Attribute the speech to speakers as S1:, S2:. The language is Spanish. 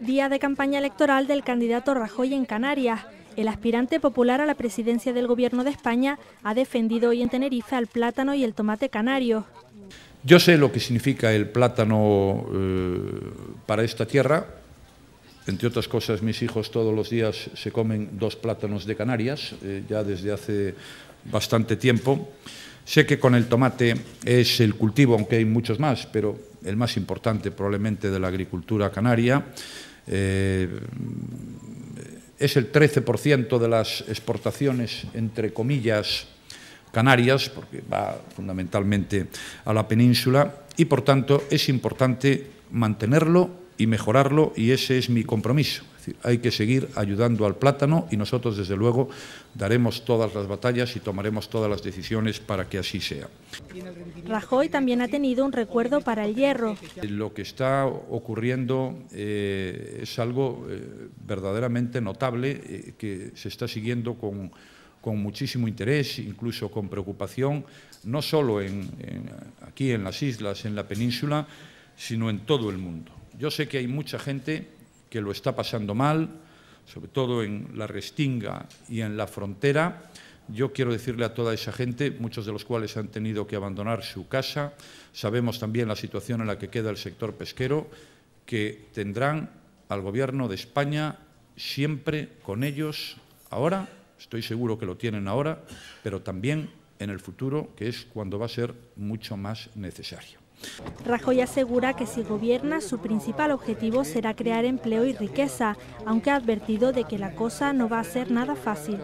S1: Día de campaña electoral del candidato Rajoy en Canarias. El aspirante popular a la presidencia del Gobierno de España ha defendido hoy en Tenerife al plátano y el tomate canario.
S2: Yo sé lo que significa el plátano eh, para esta tierra. Entre otras cosas, mis hijos todos los días se comen dos plátanos de Canarias, eh, ya desde hace bastante tiempo. Sé que con el tomate es el cultivo, aunque hay muchos más, pero el más importante probablemente de la agricultura canaria. Eh, es el 13% de las exportaciones, entre comillas, Canarias, porque va fundamentalmente a la península, y por tanto es importante mantenerlo y mejorarlo, y ese es mi compromiso hay que seguir ayudando al plátano y nosotros, desde luego, daremos todas las batallas y tomaremos todas las decisiones para que así sea.
S1: Rajoy también ha tenido un recuerdo para el hierro.
S2: Lo que está ocurriendo eh, es algo eh, verdaderamente notable eh, que se está siguiendo con, muchísimo interés, incluso con preocupación, no solo aquí en las islas, en la península, sino en todo el mundo. Yo sé que hay mucha gente que lo está pasando mal, sobre todo en la Restinga y en la frontera. Yo quiero decirle a toda esa gente, muchos de los cuales han tenido que abandonar su casa, sabemos también la situación en la que queda el sector pesquero, que tendrán al Gobierno de España siempre con ellos ahora, estoy seguro que lo tienen ahora, pero también en el futuro, que es cuando va a ser mucho más necesario.
S1: Rajoy asegura que si gobierna su principal objetivo será crear empleo y riqueza, aunque ha advertido de que la cosa no va a ser nada fácil.